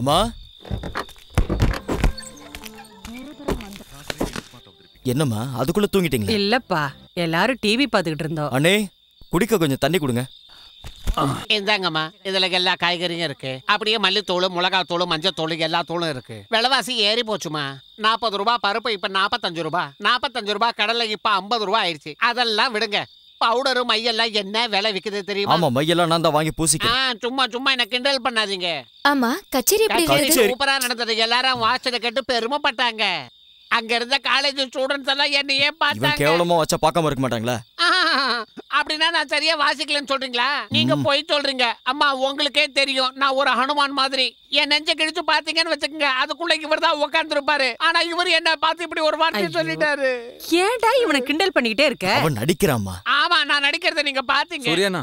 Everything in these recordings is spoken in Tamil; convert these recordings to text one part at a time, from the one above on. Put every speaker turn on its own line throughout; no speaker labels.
அம்மா என்னம்மா அதுக்குள்ள தூங்கிட்டீங்களா
இல்லப்பா எல்லாரும் டிவி பார்த்துக்கிட்டு இருந்தோம்
அண்ணே குடிக்க கொஞ்சம் தண்ணி கொடுங்க
இந்தாங்கம்மா இதுல எல்லா காய்கறியும் இருக்கு அப்படியே மல்லித்தூள் மிளகாத்தூள் மஞ்சத்தூள் எல்லா தூளும் இருக்கு விலைவாசி ஏறி போச்சுமா நாற்பது ரூபாய் பருப்பு இப்ப நாற்பத்தஞ்சு ரூபா நாற்பத்தஞ்சு ரூபா கடலை இப்ப ஐம்பது ரூபா ஆயிடுச்சு அதெல்லாம் விடுங்க பவுடரும் மையெல்லாம் என்ன விலை விக்குது தெரியுமா ஆமா
மையெல்லாம் நான் தான் வாங்கி பூசிக்கிறேன்
சும்மா சும்மா என்ன கிண்டல் பண்ணாதீங்க ஆமா கச்சேரி எப்படி சூப்பரா நடந்தது எல்லாரும் வாசல கேட்டு பெருமைப்பட்டாங்க அங்க இருந்த காலேஜ் ஸ்டூடண்ட்ஸ் எல்லாம் என்னையே பார்த்தாங்க கேவலமா வச்ச பார்க்காம இருக்க மாட்டாங்களா அப்படின்னா நான் சரியா வாசிக்கலன்னு சொல்றீங்களா நீங்க போய் சொல்றீங்க அம்மா உங்களுக்கே தெரியும் நான் ஒரு ஹனுமான் மாதிரி என் நெஞ்ச கிழிச்சு பாத்தீங்கன்னு வச்சுக்கோங்க அதுக்குள்ள இவர் தான் உட்காந்துருப்பாரு ஆனா இவர் என்ன பார்த்து இப்படி ஒரு வார்த்தை சொல்லிட்டாரு ஏன்டா இவனை கிண்டல் பண்ணிக்கிட்டே இருக்க அவன் நடிக்கிறாமா நான் நடிக்கிறத நீங்க பாத்தீங்க சூர்யாண்ணா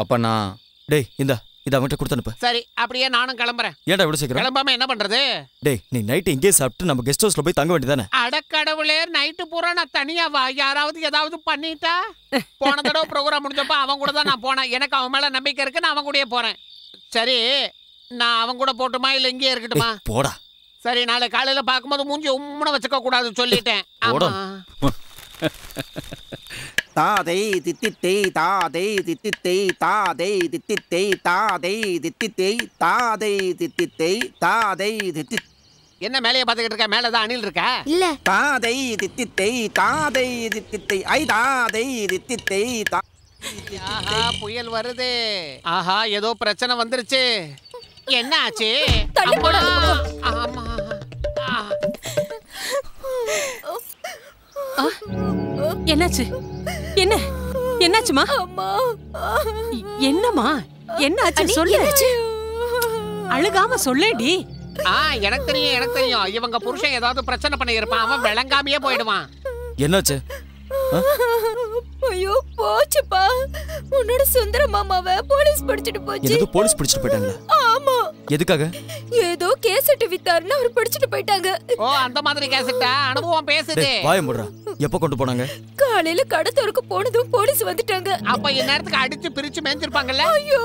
அப்ப நான் டேய் இந்த இதை அவன்கிட்ட கொடுத்து அனுப்பு
சரி அப்படியே நானும் கிளம்புறேன் ஏன்டா இவ்வளவு சீக்கிரம் கிளம்பாம என்ன பண்றது
டேய் நீ நைட் இங்கே சாப்பிட்டு நம்ம கெஸ்ட் ஹவுஸ்ல போய் தங்க வேண்டியதானே
அடக்கடவுளே நைட்டு பூரா நான் தனியா வா யாராவது ஏதாவது பண்ணிட்டா போன தடவை ப்ரோக்ராம் முடிஞ்சப்ப அவன் கூட தான் நான் போனேன் எனக்கு அவன் மேல நம்பிக்கை இருக்கு நான் அவன் கூடயே போறேன் சரி நான் அவன் கூட போட்டுமா இல்ல இங்கேயே இருக்கட்டுமா போடா சரி நாளை காலையில பாக்கும்போது மூஞ்சி உம்முன வச்சுக்க கூடாது சொல்லிட்டேன் ஆமா தாதை தித்தித்தை தாதை தித்தித்தை தாதை தித்தித்தை தாதை தித்தித்தை தாதை தித்தித்தை தாதை தித்தி என்ன மேலையே பார்த்துக்கிட்டு இருக்க மேலே தான் அணில் இருக்கா இல்ல தாதை தித்தித்தை தாதை தித்தித்தை ஐ தாதை தித்தித்தை தா ஆஹா புயல் வருது ஆஹா ஏதோ பிரச்சனை வந்துருச்சு என்ன ஆச்சு ஆமா என்னாச்சு என்ன என்னாச்சுமா அம்மா என்னம்மா என்னாச்சு சொல்லு அழுகாம சொல்லேடி ஆ எனக்கு தெரியும் எனக்கு தெரியும் இவங்க புருஷன் ஏதாவது பிரச்சனை பண்ணி இருப்பான் அவன் விளங்காமையே போயிடுவான் என்னாச்சு ஐயோ போச்சுப்பா உன்னோட சுந்தர மாமாவை போலீஸ் பிடிச்சிட்டு போச்சு
போலீஸ் பிடிச்சிட்டு போயிட்டாங்க எதுக்காக
ஏதோ கேசட் வித்தாருன்னு அவர் பிடிச்சிட்டு போயிட்டாங்க ஓ அந்த மாதிரி கேசட்டா அனுபவம் பேசுது வாய் முடுறா எப்ப கொண்டு போனாங்க காலையில கடத்தோருக்கு போனதும் போலீஸ் வந்துட்டாங்க அப்ப இந்நேரத்துக்கு அடிச்சு பிரிச்சு மேஞ்சிருப்பாங்கல்ல ஐயோ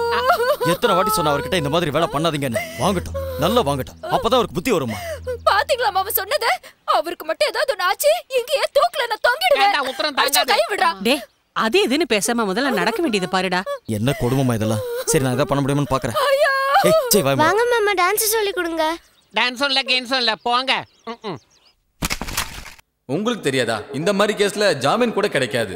எத்தனை வாட்டி சொன்ன அவர்கிட்ட இந்த மாதிரி வேலை பண்ணாதீங்கன்னு வாங்கட்டும் நல்லா வாங்கட்டும் அப்பதான் அவருக்கு புத்தி வருமா பாத்தீங்களா மாவ சொன்னத அவருக்கு மட்டும் ஏதாவது ஒண்ணு ஆச்சு இங்கேயே தூக்கல நான் தொங்கிடுவேன் உத்தரம் தாங்க கை
விடுறா டேய் அது இதுன்னு பேசாம முதல்ல நடக்க வேண்டியது பாருடா
என்ன கொடுமமா இதெல்லாம் சரி நான் ஏதாவது பண்ண முடியுமான்னு பாக்குறேன்
வாங்க மாமா டான்ஸ் சொல்லி கொடுங்க டான்ஸ் இல்ல கேம்ஸ் இல்ல போங்க
உங்களுக்கு தெரியாதா இந்த மாதிரி கேஸ்ல ஜாமீன் கூட கிடைக்காது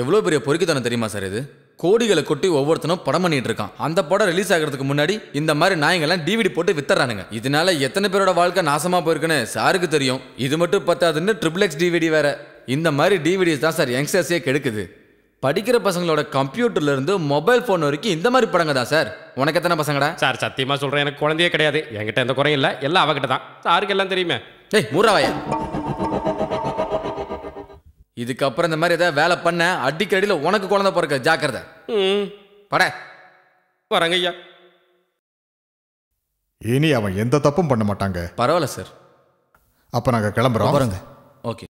எவ்வளோ பெரிய பொறுக்கித்தனம் தெரியுமா சார் இது கோடிகளை கொட்டி ஒவ்வொருத்தனும் படம் பண்ணிட்டு இருக்கான் அந்த படம் ரிலீஸ் ஆகிறதுக்கு முன்னாடி இந்த மாதிரி நாயங்கள்லாம் டிவிடி போட்டு வித்துறானுங்க இதனால எத்தனை பேரோட வாழ்க்கை நாசமா போயிருக்குன்னு சாருக்கு தெரியும் இது மட்டும் பத்தாதுன்னு ட்ரிபிள் எக்ஸ் டிவிடி வேற இந்த மாதிரி டிவிடிஸ் தான் சார் யங்ஸ்டர்ஸே கெடுக்குது படிக்கிற பசங்களோட கம்ப்யூட்டர்ல இருந்து மொபைல் போன் வரைக்கும் இந்த மாதிரி படங்க தான் சார் உனக்கு எத்தனை பசங்கடா சார் சத்தியமா சொல்றேன் எனக்கு குழந்தையே கிடையாது என்கிட்ட எந்த குறையும் இல்லை எல்லாம் அவகிட்ட தான் சாருக்கு எல்லாம் தெரியுமே ஏய் மூறாவாயா இதுக்கப்புறம் இந்த மாதிரி ஏதாவது வேலை பண்ண அடிக்கடியில் உனக்கு குழந்தை பிறக்க ஜாக்கிரதை பட வரங்க ஐயா இனி அவன் எந்த தப்பும் பண்ண மாட்டாங்க பரவாயில்ல சார் அப்போ நாங்கள் கிளம்புறோம் ஓகே